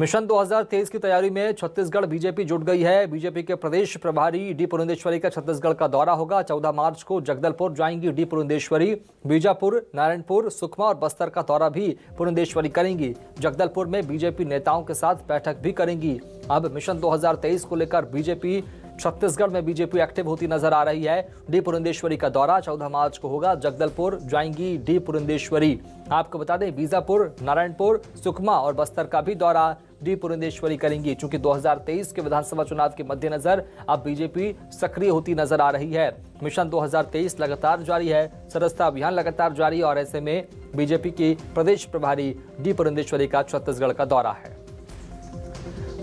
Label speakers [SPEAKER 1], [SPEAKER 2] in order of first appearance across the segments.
[SPEAKER 1] Mission 2023 की तैयारी में छत्तीसगढ़ बीजेपी जुट गई है बीजेपी के प्रदेश प्रभारी डी पुरंदेश्वरी का छत्तीसगढ़ का दौरा होगा 14 मार्च को जगदलपुर जाएंगी डी पुरंदेश्वरी बीजापुर नारायणपुर सुकमा और बस्तर का दौरा भी पुरंदेश्वरी करेंगी जगदलपुर में बीजेपी नेताओं के साथ बैठक भी करेंगी अब मिशन दो को लेकर बीजेपी छत्तीसगढ़ में बीजेपी एक्टिव होती नजर आ रही है डी पुरंदेश्वरी का दौरा चौदह मार्च को होगा जगदलपुर जाएंगी डी पुरंदेश्वरी आपको बता दें बीजापुर नारायणपुर सुकमा और बस्तर का भी दौरा डी पुरंदेश्वरी करेंगी चूंकि 2023 के विधानसभा चुनाव के मद्देनजर अब बीजेपी सक्रिय होती नजर आ रही है मिशन 2023 लगातार जारी है सदस्यता अभियान लगातार जारी और ऐसे में बीजेपी की प्रदेश प्रभारी डी पुरंदेश्वरी का छत्तीसगढ़ का दौरा है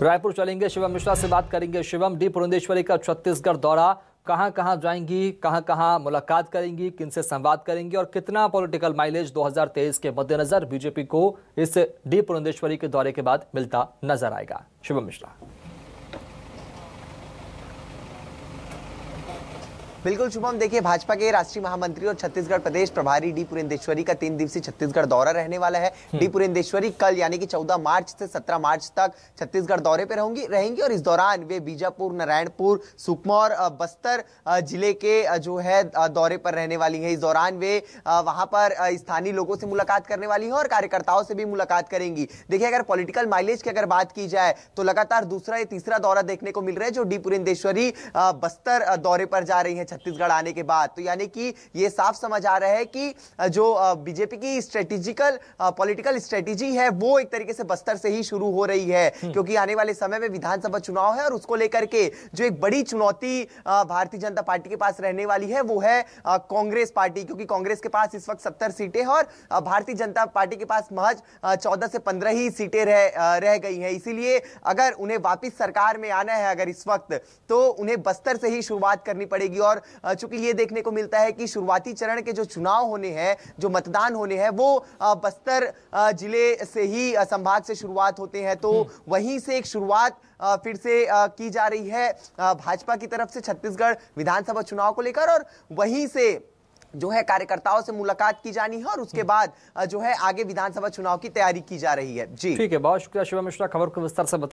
[SPEAKER 1] रायपुर चलेंगे शिवम मिश्रा से बात करेंगे शिवम डी पुरंदेश्वरी का छत्तीसगढ़ दौरा कहां कहां जाएंगी कहां कहां मुलाकात करेंगी किन से संवाद करेंगी और कितना पॉलिटिकल माइलेज 2023 के मद्देनजर बीजेपी को इस डी पुरंदेश्वरी के दौरे के बाद मिलता नजर आएगा शुभम मिश्रा
[SPEAKER 2] बिल्कुल शुभम देखिए भाजपा के राष्ट्रीय महामंत्री और छत्तीसगढ़ प्रदेश प्रभारी डी पुरेंदेश्वरी का तीन दिवसीय छत्तीसगढ़ दौरा रहने वाला है हम्म। डी पुरेंदेश्वरी कल यानी कि 14 मार्च से 17 मार्च तक छत्तीसगढ़ दौरे पर रहेंगी रहेंगी और इस दौरान वे बीजापुर नारायणपुर सुकमा और बस्तर जिले के जो है दौरे पर रहने वाली है इस दौरान वे वहां पर स्थानीय लोगों से मुलाकात करने वाली है और कार्यकर्ताओं से भी मुलाकात करेंगी देखिए अगर पॉलिटिकल माइलेज की अगर बात की जाए तो लगातार दूसरा या तीसरा दौरा देखने को मिल रहा है जो डी पुरेंदेश्वरी बस्तर दौरे पर जा रही है छत्तीसगढ़ आने के बाद तो यानी कि ये साफ समझ आ रहा है कि जो बीजेपी की स्ट्रेटेजिकल पॉलिटिकल स्ट्रेटेजी है वो एक तरीके से बस्तर से ही शुरू हो रही है हम्म। क्योंकि आने वाले समय में विधानसभा चुनाव है और उसको लेकर के जो एक बड़ी चुनौती भारतीय जनता पार्टी के पास रहने वाली है वो है कांग्रेस पार्टी क्योंकि कांग्रेस के पास इस वक्त सत्तर सीटें हैं और भारतीय जनता पार्टी के पास महज चौदह से पंद्रह ही सीटें रह रह गई हैं इसीलिए अगर उन्हें वापिस सरकार में आना है अगर इस वक्त तो उन्हें बस्तर से ही शुरुआत करनी पड़ेगी और और चूंकि ये देखने को मिलता है कि शुरुआती चरण के जो चुनाव होने हैं जो मतदान होने हैं वो बस्तर जिले से ही संभाग से शुरुआत होते हैं तो हम्म। वहीं से एक शुरुआत फिर से की जा रही है भाजपा की तरफ से छत्तीसगढ़ विधानसभा चुनाव को लेकर और वहीं से जो है कार्यकर्ताओं से मुलाकात की जानी है और उसके हम्म। बाद जो है आगे विधानसभा चुनाव की तैयारी की जा रही है जी ठीक है बहुत शुक्रिया शिवम मिश्रा खबर को विस्तार से